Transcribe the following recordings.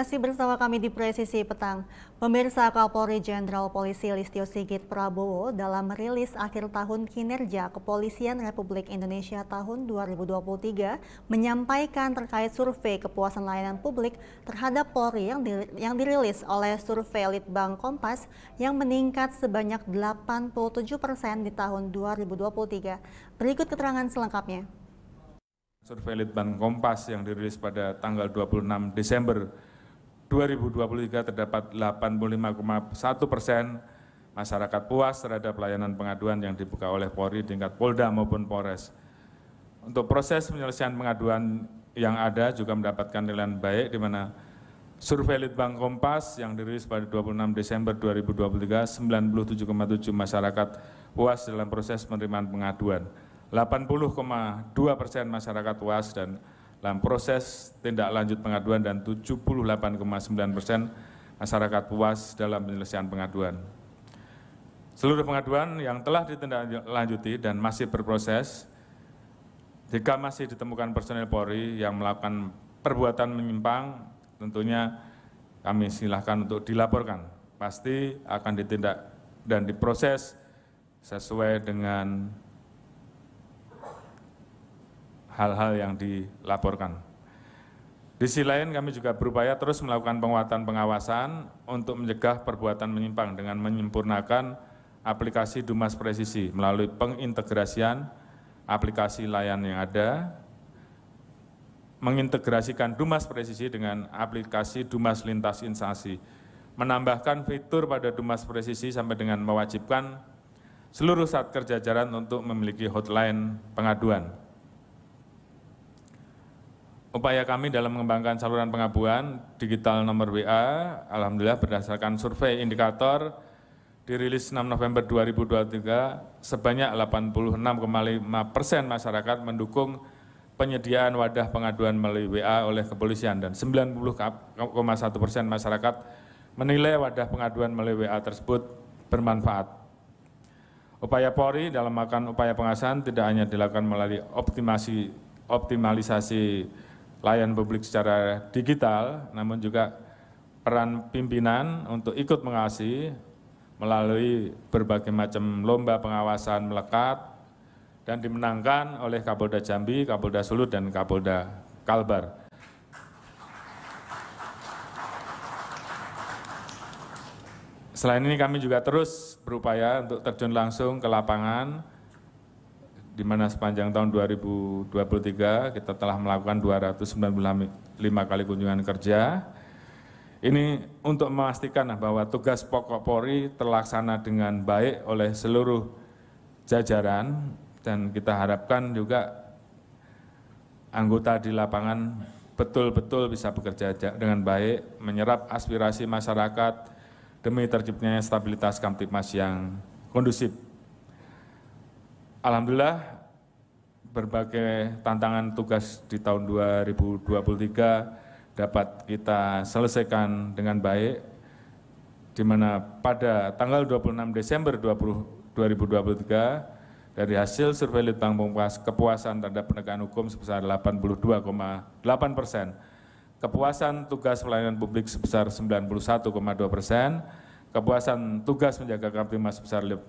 Masih bersama kami di Presisi Petang, pemirsa Kapolri Jenderal Polisi Listio Sigit Prabowo dalam rilis akhir tahun kinerja Kepolisian Republik Indonesia tahun 2023 menyampaikan terkait survei kepuasan layanan publik terhadap Polri yang, di, yang dirilis oleh survei Litbang Kompas yang meningkat sebanyak 87 persen di tahun 2023. Berikut keterangan selengkapnya. Survei Litbang Kompas yang dirilis pada tanggal 26 Desember 2023 terdapat 85,1 persen masyarakat puas terhadap pelayanan pengaduan yang dibuka oleh Polri tingkat Polda maupun Polres. Untuk proses penyelesaian pengaduan yang ada juga mendapatkan nilai baik di mana survei Litbang Kompas yang dirilis pada 26 Desember 2023 97,7 masyarakat puas dalam proses penerimaan pengaduan. 80,2 persen masyarakat puas dan dalam proses tindak lanjut pengaduan dan 78,9 persen masyarakat puas dalam penyelesaian pengaduan. Seluruh pengaduan yang telah ditindaklanjuti dan masih berproses, jika masih ditemukan personil Polri yang melakukan perbuatan menyimpang, tentunya kami silahkan untuk dilaporkan. Pasti akan ditindak dan diproses sesuai dengan hal-hal yang dilaporkan. Di sisi lain kami juga berupaya terus melakukan penguatan pengawasan untuk mencegah perbuatan menyimpang dengan menyempurnakan aplikasi Dumas Presisi melalui pengintegrasian aplikasi layan yang ada, mengintegrasikan Dumas Presisi dengan aplikasi Dumas Lintas Instansi, menambahkan fitur pada Dumas Presisi sampai dengan mewajibkan seluruh saat kerja jajaran untuk memiliki hotline pengaduan upaya kami dalam mengembangkan saluran pengabuan digital nomor WA, alhamdulillah berdasarkan survei indikator dirilis 6 November 2023 sebanyak 86,5 persen masyarakat mendukung penyediaan wadah pengaduan melalui WA oleh kepolisian dan 90,1 persen masyarakat menilai wadah pengaduan melalui WA tersebut bermanfaat. Upaya Polri dalam melakukan upaya pengasahan tidak hanya dilakukan melalui optimasi optimalisasi layan publik secara digital, namun juga peran pimpinan untuk ikut mengawasi melalui berbagai macam lomba pengawasan melekat dan dimenangkan oleh Kapolda Jambi, Kapolda Sulut, dan Kapolda Kalbar. Selain ini kami juga terus berupaya untuk terjun langsung ke lapangan di mana sepanjang tahun 2023 kita telah melakukan 295 kali kunjungan kerja. Ini untuk memastikan bahwa tugas pokok Polri terlaksana dengan baik oleh seluruh jajaran dan kita harapkan juga anggota di lapangan betul-betul bisa bekerja dengan baik, menyerap aspirasi masyarakat demi terciptanya stabilitas Kamtipmas yang kondusif. Alhamdulillah berbagai tantangan tugas di tahun 2023 dapat kita selesaikan dengan baik di mana pada tanggal 26 Desember 20, 2023 dari hasil survei litbang kepuasan terhadap penegakan hukum sebesar 82,8 persen, kepuasan tugas pelayanan publik sebesar 91,2 persen, kepuasan tugas menjaga kamtimas sebesar 89,4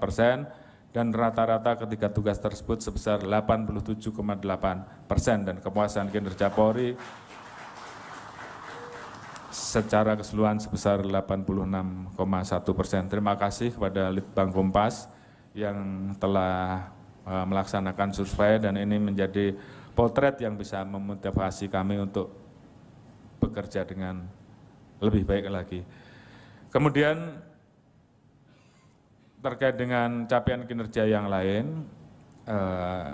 persen, dan rata-rata ketiga tugas tersebut sebesar 87,8 persen dan kepuasan kinerja Polri secara keseluruhan sebesar 86,1 persen. Terima kasih kepada Litbang Kompas yang telah e, melaksanakan survei dan ini menjadi potret yang bisa memotivasi kami untuk bekerja dengan lebih baik lagi. Kemudian terkait dengan capaian kinerja yang lain, eh,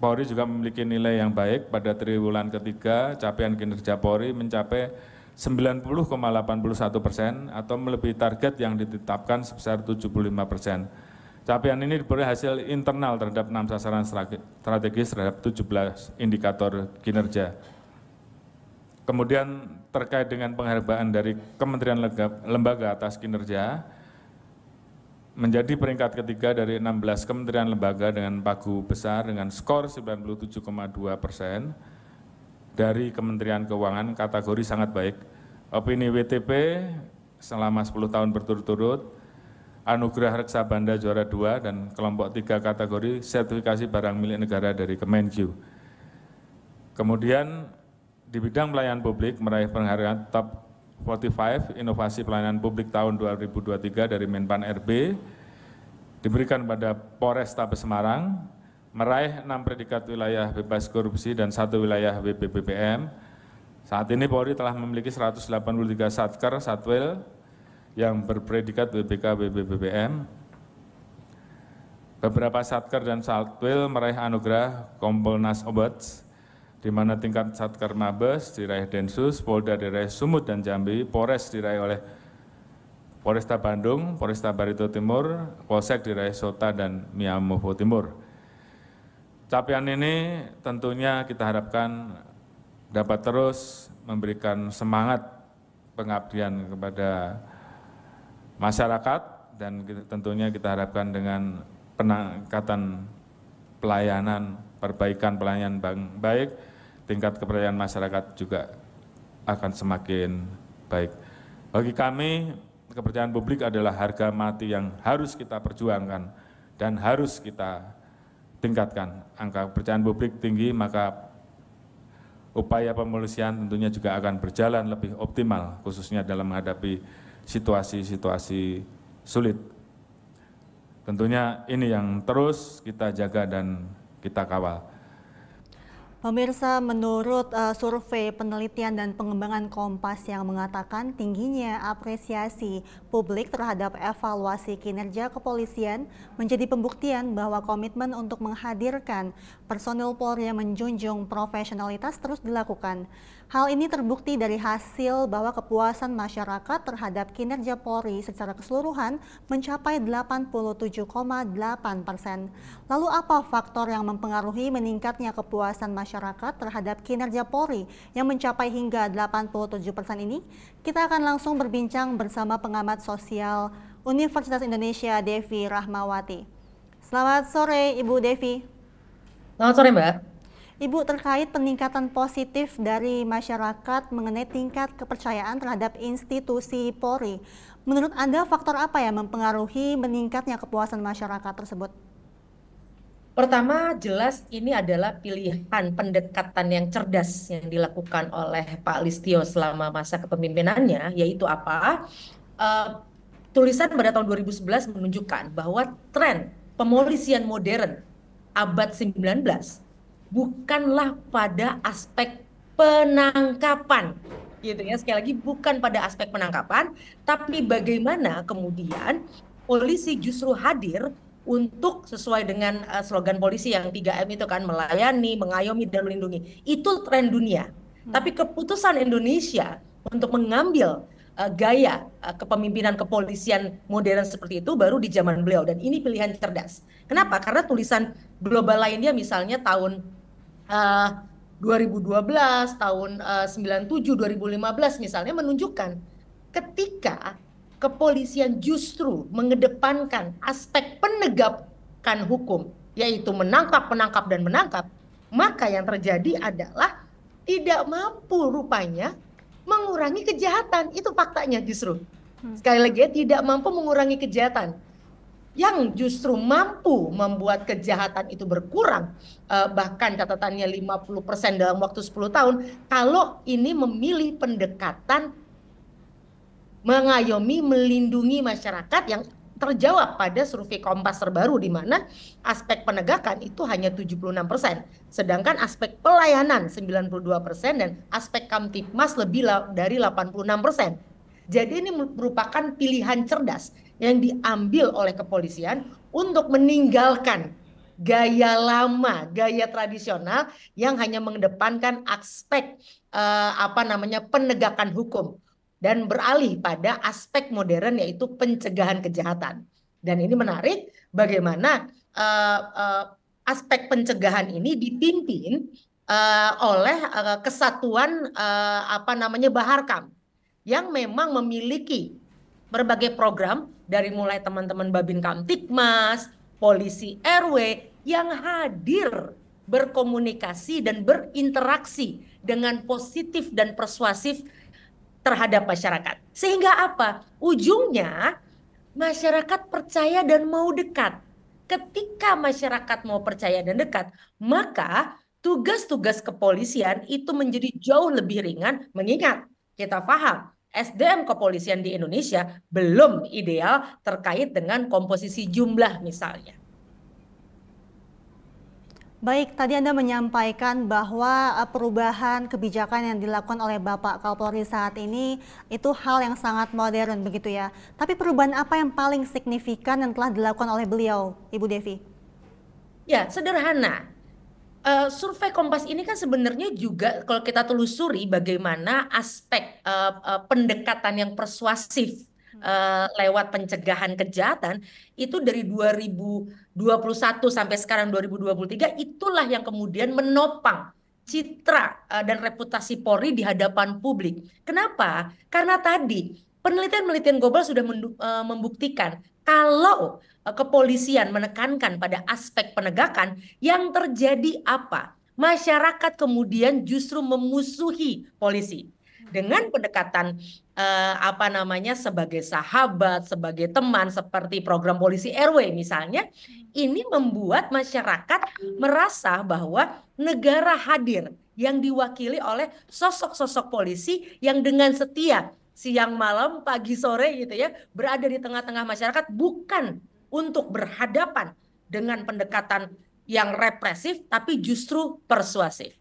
Polri juga memiliki nilai yang baik pada triwulan ketiga capaian kinerja Polri mencapai 90,81 persen atau melebihi target yang ditetapkan sebesar 75 persen. Capaian ini diberi hasil internal terhadap enam sasaran strategis terhadap 17 indikator kinerja. Kemudian terkait dengan penghargaan dari Kementerian Lembaga atas kinerja, menjadi peringkat ketiga dari 16 kementerian lembaga dengan pagu besar dengan skor 97,2 persen dari Kementerian Keuangan kategori sangat baik. Opini WTP selama 10 tahun berturut-turut, Anugerah Reksa Banda juara 2 dan kelompok 3 kategori sertifikasi barang milik negara dari Kemenkyu. Kemudian di bidang pelayanan publik meraih penghargaan top 45 Inovasi Pelayanan Publik tahun 2023 dari Menpan RB diberikan pada Polres Tabes Semarang meraih 6 predikat wilayah bebas korupsi dan satu wilayah WBBPM. Saat ini Polri telah memiliki 183 satker satwil yang berpredikat WBK WBBPM. Beberapa satker dan satwil meraih anugerah Kompolnas Obat di mana tingkat satker Mabes diraih Densus, Polda diraih Sumut dan Jambi, Polres diraih oleh Polresta Bandung, Polresta Barito Timur, Polsek diraih Sota dan Miyamovo Timur. Capaian ini tentunya kita harapkan dapat terus memberikan semangat pengabdian kepada masyarakat dan tentunya kita harapkan dengan penangkatan pelayanan, perbaikan pelayanan baik tingkat kepercayaan masyarakat juga akan semakin baik. Bagi kami, kepercayaan publik adalah harga mati yang harus kita perjuangkan dan harus kita tingkatkan. Angka kepercayaan publik tinggi, maka upaya pemolisian tentunya juga akan berjalan lebih optimal, khususnya dalam menghadapi situasi-situasi sulit. Tentunya ini yang terus kita jaga dan kita kawal. Pemirsa, menurut uh, survei penelitian dan pengembangan Kompas yang mengatakan tingginya apresiasi publik terhadap evaluasi kinerja kepolisian menjadi pembuktian bahwa komitmen untuk menghadirkan personil Polri yang menjunjung profesionalitas terus dilakukan. Hal ini terbukti dari hasil bahwa kepuasan masyarakat terhadap kinerja Polri secara keseluruhan mencapai 87,8 persen. Lalu apa faktor yang mempengaruhi meningkatnya kepuasan masyarakat terhadap kinerja Polri yang mencapai hingga 87 persen ini? Kita akan langsung berbincang bersama pengamat sosial Universitas Indonesia Devi Rahmawati. Selamat sore Ibu Devi. Selamat sore Mbak. Ibu terkait peningkatan positif dari masyarakat mengenai tingkat kepercayaan terhadap institusi Polri. Menurut Anda faktor apa yang mempengaruhi meningkatnya kepuasan masyarakat tersebut? Pertama, jelas ini adalah pilihan pendekatan yang cerdas yang dilakukan oleh Pak Listio selama masa kepemimpinannya, yaitu apa? Uh, tulisan pada tahun 2011 menunjukkan bahwa tren pemolisian modern abad 19 bukanlah pada aspek penangkapan gitu ya sekali lagi bukan pada aspek penangkapan tapi bagaimana kemudian polisi justru hadir untuk sesuai dengan eh, slogan polisi yang 3M itu kan melayani, mengayomi dan melindungi. Itu tren dunia. Hmm. Tapi keputusan Indonesia untuk mengambil uh, gaya uh, kepemimpinan kepolisian modern seperti itu baru di zaman beliau dan ini pilihan cerdas. Kenapa? Karena tulisan global lainnya misalnya tahun uh, eh, 2012, tahun uh, 97, 2015 misalnya menunjukkan ketika kepolisian justru mengedepankan aspek penegakan hukum yaitu menangkap, penangkap dan menangkap, maka yang terjadi adalah tidak mampu rupanya mengurangi kejahatan. Itu faktanya justru. Hmm. Sekali lagi ya, tidak mampu mengurangi kejahatan yang justru mampu membuat kejahatan itu berkurang eh, bahkan catatannya 50% dalam waktu 10 tahun kalau ini memilih pendekatan mengayomi melindungi masyarakat yang terjawab pada survei Kompas terbaru di mana aspek penegakan itu hanya 76%, sedangkan aspek pelayanan 92% dan aspek Kamtipmas lebih dari 86%. Jadi ini merupakan pilihan cerdas yang diambil oleh kepolisian untuk meninggalkan gaya lama, gaya tradisional yang hanya mengedepankan aspek eh, apa namanya penegakan hukum dan beralih pada aspek modern yaitu pencegahan kejahatan. Dan ini menarik bagaimana eh, eh, aspek pencegahan ini dipimpin eh, oleh eh, kesatuan eh, apa namanya Baharkam yang memang memiliki berbagai program dari mulai teman-teman Babin Kamtikmas, polisi RW yang hadir berkomunikasi dan berinteraksi dengan positif dan persuasif terhadap masyarakat. Sehingga apa? Ujungnya masyarakat percaya dan mau dekat. Ketika masyarakat mau percaya dan dekat, maka tugas-tugas kepolisian itu menjadi jauh lebih ringan mengingat kita paham SDM kepolisian di Indonesia belum ideal terkait dengan komposisi jumlah misalnya. Baik, tadi Anda menyampaikan bahwa eh, perubahan kebijakan yang dilakukan oleh Bapak Kapolri saat ini itu hal yang sangat modern begitu ya. Tapi perubahan apa yang paling signifikan yang telah dilakukan oleh beliau, Ibu Devi? Ya, sederhana. Uh, survei Kompas ini kan sebenarnya juga kalau kita telusuri bagaimana aspek uh, uh, pendekatan yang persuasif uh, lewat pencegahan kejahatan itu dari 2021 sampai sekarang 2023 itulah yang kemudian menopang citra uh, dan reputasi Polri di hadapan publik. Kenapa? Karena tadi penelitian-penelitian global sudah uh, membuktikan kalau Eh, kepolisian menekankan pada aspek penegakan, yang terjadi apa? Masyarakat kemudian justru memusuhi polisi dengan pendekatan eh, apa namanya sebagai sahabat, sebagai teman seperti program polisi RW misalnya, ini membuat masyarakat merasa bahwa negara hadir yang diwakili oleh sosok-sosok polisi yang dengan setia siang malam, pagi sore gitu ya, berada di tengah-tengah masyarakat bukan untuk berhadapan dengan pendekatan yang represif tapi justru persuasif.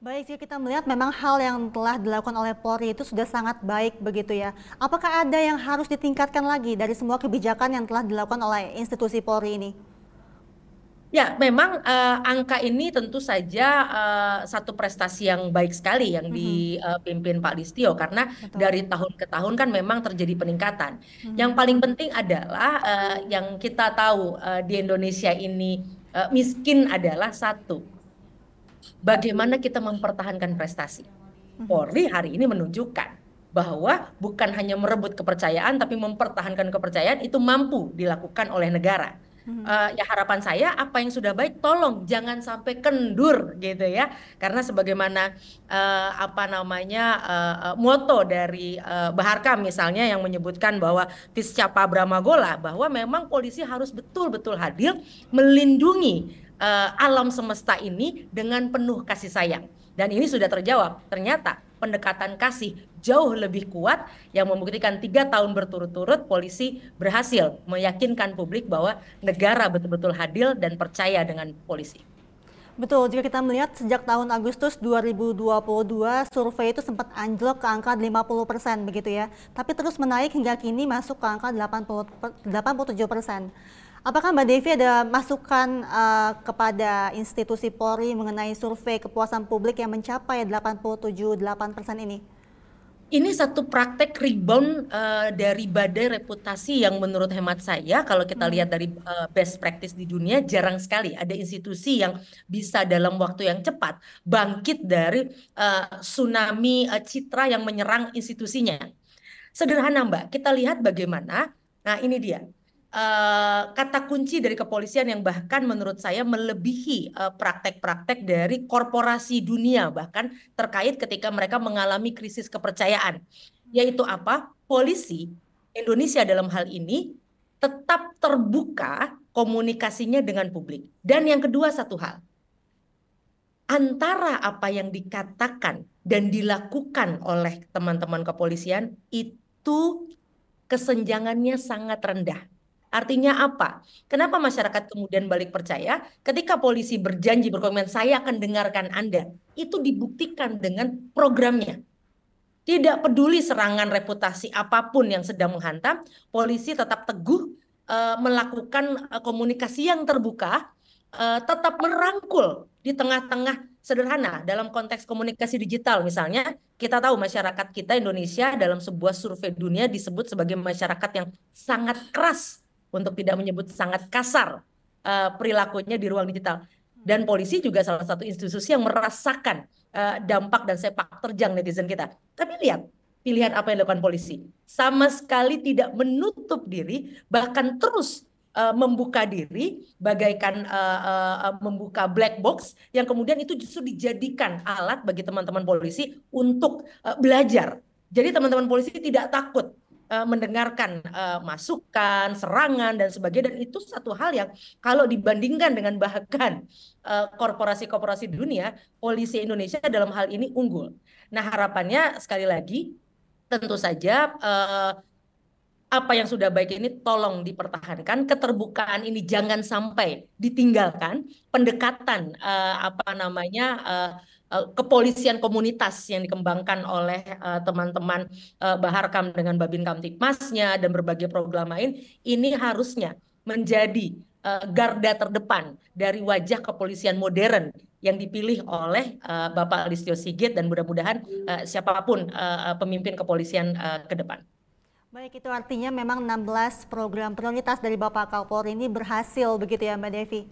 Baik, jika kita melihat memang hal yang telah dilakukan oleh Polri itu sudah sangat baik begitu ya. Apakah ada yang harus ditingkatkan lagi dari semua kebijakan yang telah dilakukan oleh institusi Polri ini? Ya, memang uh, angka ini tentu saja uh, satu prestasi yang baik sekali yang mm -hmm. dipimpin Pak Listio karena Betul. dari tahun ke tahun kan memang terjadi peningkatan. Mm -hmm. Yang paling penting adalah uh, yang kita tahu uh, di Indonesia ini uh, miskin adalah satu. Bagaimana kita mempertahankan prestasi? Mhm. Polri hari ini menunjukkan bahwa bukan hanya merebut kepercayaan tapi mempertahankan kepercayaan itu mampu dilakukan oleh negara uh, ya harapan saya apa yang sudah baik tolong jangan sampai kendur gitu ya karena sebagaimana uh, apa namanya uh, moto dari uh, Baharka misalnya yang menyebutkan bahwa Tiscapa bramagola bahwa memang polisi harus betul-betul hadir melindungi uh, alam semesta ini dengan penuh kasih sayang dan ini sudah terjawab. Ternyata pendekatan kasih jauh lebih kuat yang membuktikan tiga tahun berturut-turut polisi berhasil meyakinkan publik bahwa negara betul-betul hadil dan percaya dengan polisi. Betul, jika kita melihat sejak tahun Agustus 2022, survei itu sempat anjlok ke angka 50 persen begitu ya. Tapi terus menaik hingga kini masuk ke angka 80, 87 persen. Apakah Mbak Devi ada masukan uh, kepada institusi Polri mengenai survei kepuasan publik yang mencapai 87,8 persen ini? Ini satu praktek rebound uh, dari badai reputasi yang menurut hemat saya kalau kita hmm. lihat dari uh, best practice di dunia jarang sekali ada institusi yang bisa dalam waktu yang cepat bangkit dari uh, tsunami uh, citra yang menyerang institusinya. Sederhana Mbak, kita lihat bagaimana. Nah ini dia Eh, kata kunci dari kepolisian yang bahkan menurut saya melebihi eh, praktek-praktek uh, dari korporasi dunia bahkan terkait ketika mereka mengalami krisis kepercayaan yaitu apa polisi Indonesia dalam hal ini tetap terbuka komunikasinya dengan publik dan yang kedua satu hal antara apa yang dikatakan dan dilakukan oleh teman-teman kepolisian itu kesenjangannya sangat rendah Artinya apa? Kenapa masyarakat kemudian balik percaya ketika polisi berjanji berkomitmen saya akan dengarkan Anda? Itu dibuktikan dengan programnya. Tidak peduli serangan reputasi apapun yang sedang menghantam, polisi tetap teguh e, melakukan eh, komunikasi yang terbuka, e, tetap merangkul di tengah-tengah sederhana dalam konteks komunikasi digital misalnya kita tahu masyarakat kita Indonesia dalam sebuah survei dunia disebut sebagai masyarakat yang sangat keras untuk tidak menyebut sangat kasar uh, perilakunya di ruang digital. Dan polisi juga salah satu institusi yang merasakan uh, dampak dan sepak terjang netizen kita. Tapi lihat pilihan apa yang dilakukan polisi. Sama sekali tidak menutup diri, bahkan terus uh, membuka diri bagaikan uh, uh, membuka black box yang kemudian itu justru dijadikan alat bagi teman-teman polisi untuk uh, belajar. Jadi teman-teman polisi tidak takut uh, mendengarkan uh, masukan, serangan dan sebagainya dan itu satu hal yang kalau dibandingkan dengan bahkan eh, korporasi-korporasi uh, dunia, polisi Indonesia dalam hal ini unggul. Nah, harapannya sekali lagi tentu saja uh, apa yang sudah baik ini tolong dipertahankan keterbukaan ini jangan sampai ditinggalkan pendekatan uh, apa namanya uh, Eh, kepolisian komunitas yang dikembangkan oleh eh, teman-teman uh, uh, Baharkam dengan Babin Kamtipmasnya dan berbagai program lain ini harusnya menjadi garda terdepan dari wajah kepolisian modern yang dipilih oleh Bapak Listio Sigit dan mudah-mudahan siapapun pemimpin kepolisian uh, ke depan. Baik, itu artinya memang 16 program prioritas dari Bapak Kapolri ini berhasil begitu ya Mbak Devi?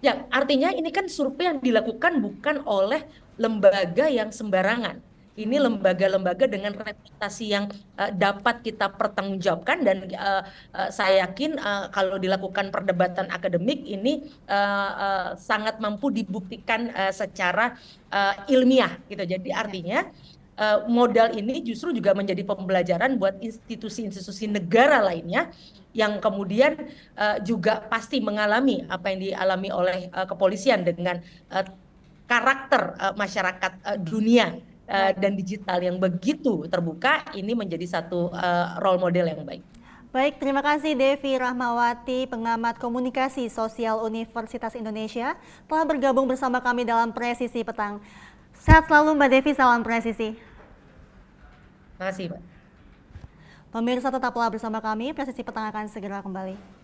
Ya, artinya ini kan survei yang dilakukan bukan oleh lembaga yang sembarangan. Ini lembaga-lembaga dengan reputasi yang uh, dapat kita pertanggungjawabkan dan uh, uh, saya yakin uh, kalau dilakukan perdebatan akademik ini uh, uh, sangat mampu dibuktikan uh, secara uh, ilmiah gitu. Jadi artinya Eh, modal ini justru juga menjadi pembelajaran buat institusi-institusi negara lainnya yang kemudian uh, juga pasti mengalami apa yang dialami oleh uh, kepolisian dengan uh, karakter uh, masyarakat uh, dunia uh, dan digital yang begitu terbuka ini menjadi satu uh, role model yang baik. Baik, terima kasih Devi Rahmawati, pengamat komunikasi sosial Universitas Indonesia, telah bergabung bersama kami dalam Presisi Petang. Sehat selalu Mbak Devi, salam Presisi. Terima kasih, Pak. Pemirsa tetaplah bersama kami, presisi petang akan segera kembali.